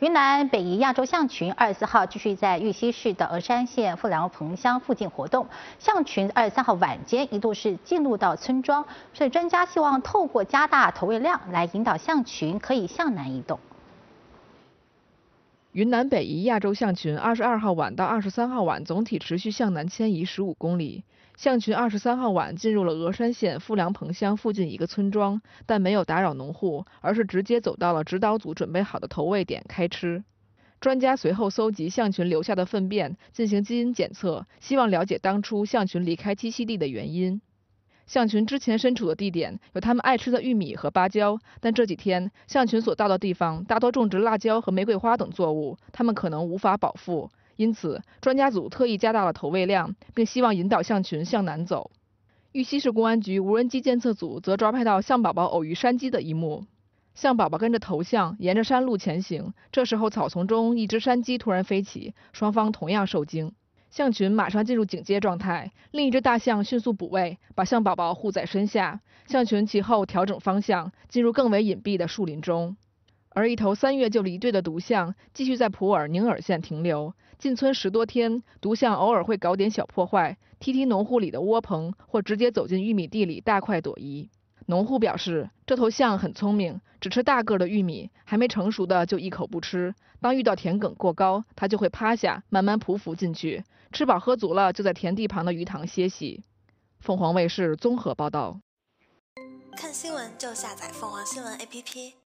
云南北移亚洲象群，二十四号继续在玉溪市的峨山县富良棚乡附近活动。象群二十三号晚间一度是进入到村庄，所以专家希望透过加大投喂量来引导象群可以向南移动。云南北移亚洲象群，二十二号晚到二十三号晚，总体持续向南迁移十五公里。象群二十三号晚进入了峨山县富良棚乡附近一个村庄，但没有打扰农户，而是直接走到了指导组准备好的投喂点开吃。专家随后搜集象群留下的粪便进行基因检测，希望了解当初象群离开栖息地的原因。象群之前身处的地点有它们爱吃的玉米和芭蕉，但这几天象群所到的地方大多种植辣椒和玫瑰花等作物，它们可能无法饱腹，因此专家组特意加大了投喂量，并希望引导象群向南走。玉溪市公安局无人机监测组则抓拍到象宝宝偶遇山鸡的一幕：象宝宝跟着头象沿着山路前行，这时候草丛中一只山鸡突然飞起，双方同样受惊。象群马上进入警戒状态，另一只大象迅速补位，把象宝宝护在身下。象群其后调整方向，进入更为隐蔽的树林中。而一头三月就离队的独象，继续在普洱宁洱县停留。进村十多天，独象偶尔会搞点小破坏，踢踢农户里的窝棚，或直接走进玉米地里大快朵颐。农户表示，这头象很聪明，只吃大个的玉米，还没成熟的就一口不吃。当遇到田埂过高，它就会趴下，慢慢匍匐进去，吃饱喝足了就在田地旁的鱼塘歇息。凤凰卫视综合报道。看新闻就下载凤凰新闻 APP。